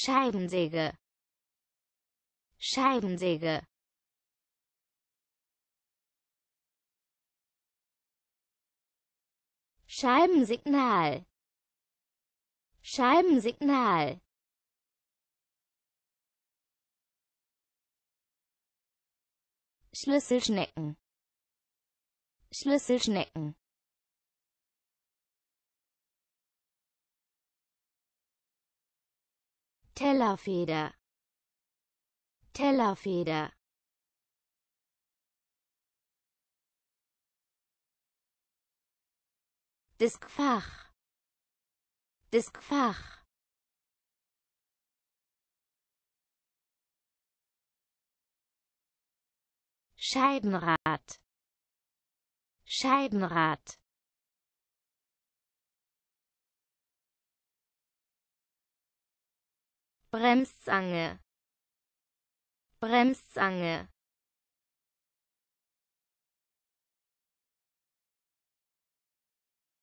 Scheibensäge Scheibensäge Scheibensignal Scheibensignal Schlüsselschnecken Schlüsselschnecken Tellerfeder Tellerfeder Diskfach Diskfach Scheibenrad Scheibenrad Bremszange Bremszange